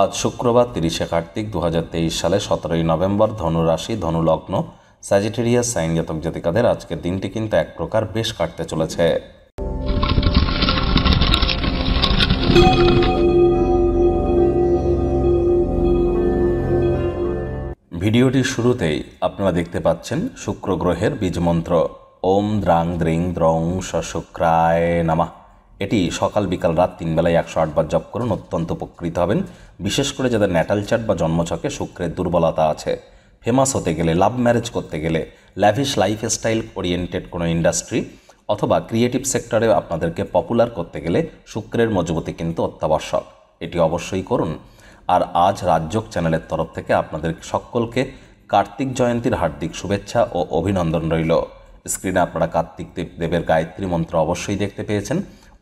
আজ শুক্রবার তিরিশে কার্তিক দু সালে সতেরোই নভেম্বর ধনুরাশি ধনুলগ্ন স্যাজিটেরিয়াস সাইন জাতক জাতিকাদের আজকের দিনটি কিন্তু এক প্রকার বেশ কাটতে চলেছে ভিডিওটির শুরুতেই আপনারা দেখতে পাচ্ছেন শুক্র গ্রহের বীজমন্ত্র ওম দ্রাং দ্রিং দ্রং শুক্রায় নামা এটি সকাল বিকাল রাত তিন বেলায় একশো আটবার জপ করুন অত্যন্ত উপকৃত হবেন বিশেষ করে যাদের ন্যাটাল চার্ট বা জন্মছকে শুক্রের দুর্বলতা আছে ফেমাস হতে গেলে লাভ ম্যারেজ করতে গেলে ল্যাভিশ লাইফস্টাইল ওরিয়েন্টেড কোনো ইন্ডাস্ট্রি অথবা ক্রিয়েটিভ সেক্টরে আপনাদেরকে পপুলার করতে গেলে শুক্রের মজবুতি কিন্তু অত্যাবশ্যক এটি অবশ্যই করুন আর আজ রাজ্যক চ্যানেলের তরফ থেকে আপনাদের সকলকে কার্তিক জয়ন্তীর হার্দিক শুভেচ্ছা ও অভিনন্দন রইল স্ক্রিনে আপনারা কার্তিক দেবের গায়ত্রী মন্ত্র অবশ্যই দেখতে পেয়েছেন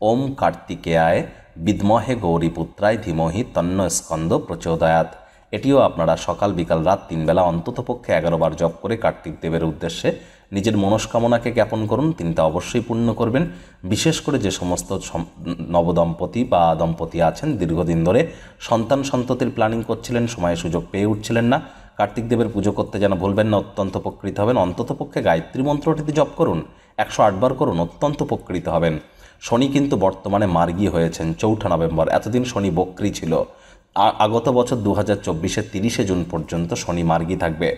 ওম কার্তিকেয়ায় বিদ্মহে গৌরীপুত্রায় ধীমহি তন্ন স্কন্দ প্রচোদয়াত এটিও আপনারা সকাল বিকাল রাত তিনবেলা অন্ততপক্ষে এগারোবার জপ করে কার্তিক দেবের উদ্দেশ্যে নিজের মনস্কামনাকে জ্ঞাপন করুন তিনি তা অবশ্যই পূর্ণ করবেন বিশেষ করে যে সমস্ত নবদম্পতি বা দম্পতি আছেন দীর্ঘদিন ধরে সন্তান সন্ততির প্ল্যানিং করছিলেন সময়ে সুযোগ পেয়ে উঠছিলেন না কার্তিক দেবের পুজো করতে যেন ভুলবেন না অত্যন্ত উপকৃত হবেন অন্ততপক্ষে গায়ত্রী মন্ত্রটিতে জপ করুন একশো আটবার করুন অত্যন্ত উপকৃত হবেন শনি কিন্তু বর্তমানে মার্গী হয়েছেন চৌঠা নভেম্বর এতদিন শনি বক্রি ছিল আগত বছর দু হাজার চব্বিশের তিরিশে জুন পর্যন্ত শনি মার্গী থাকবে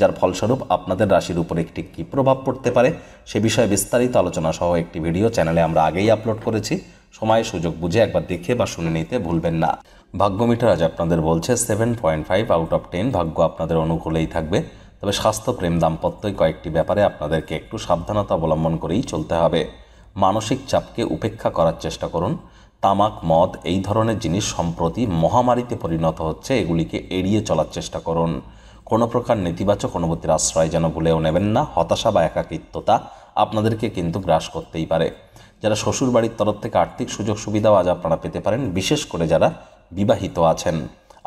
যার ফলস্বরূপ আপনাদের রাশির উপর একটি কী প্রভাব পড়তে পারে সে বিষয়ে বিস্তারিত আলোচনা সহ একটি ভিডিও চ্যানেলে আমরা আগেই আপলোড করেছি সময় সুযোগ বুঝে একবার দেখে বা শুনে নিতে ভুলবেন না ভাগ্যমিটার আজ আপনাদের বলছে seven point five out of ten ভাগ্য আপনাদের অনুকূলেই থাকবে তবে স্বাস্থ্যপ্রেম দাম্পত্যই কয়েকটি ব্যাপারে আপনাদেরকে একটু সাবধানতা অবলম্বন করেই চলতে হবে মানসিক চাপকে উপেক্ষা করার চেষ্টা করুন তামাক মদ এই ধরনের জিনিস সম্প্রতি মহামারীতে পরিণত হচ্ছে এগুলিকে এড়িয়ে চলার চেষ্টা করুন কোনো প্রকার নেতিবাচক অনুভূতির আশ্রয় যেন ভুলেও নেবেন না হতাশা বা একাকিত্বতা আপনাদেরকে কিন্তু গ্রাস করতেই পারে যারা শ্বশুরবাড়ির তরফ থেকে আর্থিক সুযোগ সুবিধাও আজ আপনারা পেতে পারেন বিশেষ করে যারা বিবাহিত আছেন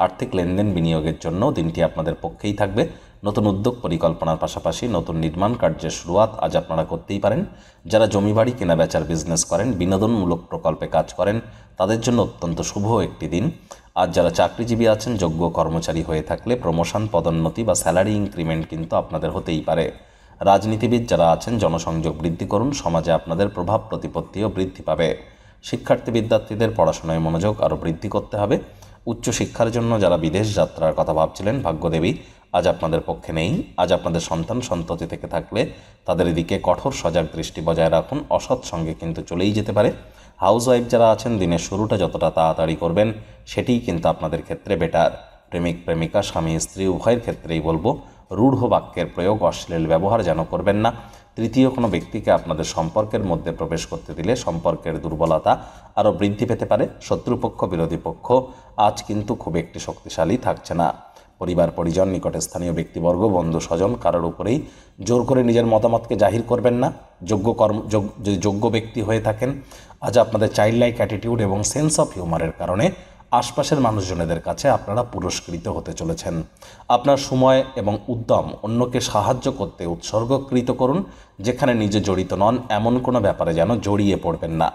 আর্থিক লেনদেন বিনিয়োগের জন্য দিনটি আপনাদের পক্ষেই থাকবে নতুন উদ্যোগ পরিকল্পনার পাশাপাশি নতুন নির্মাণ কার্যের শুরুয়াত আজ আপনারা করতেই পারেন যারা জমি বাড়ি কেনা বেচার বিজনেস করেন বিনোদনমূলক প্রকল্পে কাজ করেন তাদের জন্য অত্যন্ত শুভ একটি দিন আর যারা চাকরিজীবী আছেন যোগ্য কর্মচারী হয়ে থাকলে প্রমোশন পদোন্নতি বা স্যালারি ইনক্রিমেন্ট কিন্তু আপনাদের হতেই পারে রাজনীতিবিদ যারা আছেন জনসংযোগ বৃদ্ধি করুন সমাজে আপনাদের প্রভাব প্রতিপত্তিও বৃদ্ধি পাবে শিক্ষার্থী বিদ্যার্থীদের পড়াশোনায় মনোযোগ আরও বৃদ্ধি করতে হবে উচ্চশিক্ষার জন্য যারা বিদেশ যাত্রার কথা ভাবছিলেন ভাগ্যদেবী আজ আপনাদের পক্ষে নেই আজ আপনাদের সন্তান সন্ততি থেকে থাকলে তাদের এদিকে কঠোর সজাগ দৃষ্টি বজায় রাখুন অসৎ সঙ্গে কিন্তু চলেই যেতে পারে হাউস ওয়াইফ যারা আছেন দিনের শুরুটা যতটা তাড়াতাড়ি করবেন সেটিই কিন্তু আপনাদের ক্ষেত্রে বেটার প্রেমিক প্রেমিকা স্বামী স্ত্রী উভয়ের ক্ষেত্রেই বলবো রূঢ় বাক্যের প্রয়োগ অশ্লীল ব্যবহার যেন করবেন না তৃতীয় কোনো ব্যক্তিকে আপনাদের সম্পর্কের মধ্যে প্রবেশ করতে দিলে সম্পর্কের দুর্বলতা আরও বৃদ্ধি পেতে পারে শত্রুপক্ষ বিরোধী পক্ষ আজ কিন্তু খুব একটি শক্তিশালী থাকছে না পরিবার পরিজন নিকটে স্থানীয় ব্যক্তিবর্গ বন্ধু স্বজন কারোর উপরেই জোর করে নিজের মতামতকে জাহির করবেন না যোগ্য কর্ম যদি যোগ্য ব্যক্তি হয়ে থাকেন আজ আপনাদের চাইল্ড লাইক অ্যাটিটিউড এবং সেন্স অফ হিউমারের কারণে আশপাশের মানুষজনেদের কাছে আপনারা পুরস্কৃত হতে চলেছেন আপনার সময় এবং উদ্যম অন্যকে সাহায্য করতে উৎসর্গকৃত করুন যেখানে নিজে জড়িত নন এমন কোনো ব্যাপারে যেন জড়িয়ে পড়বেন না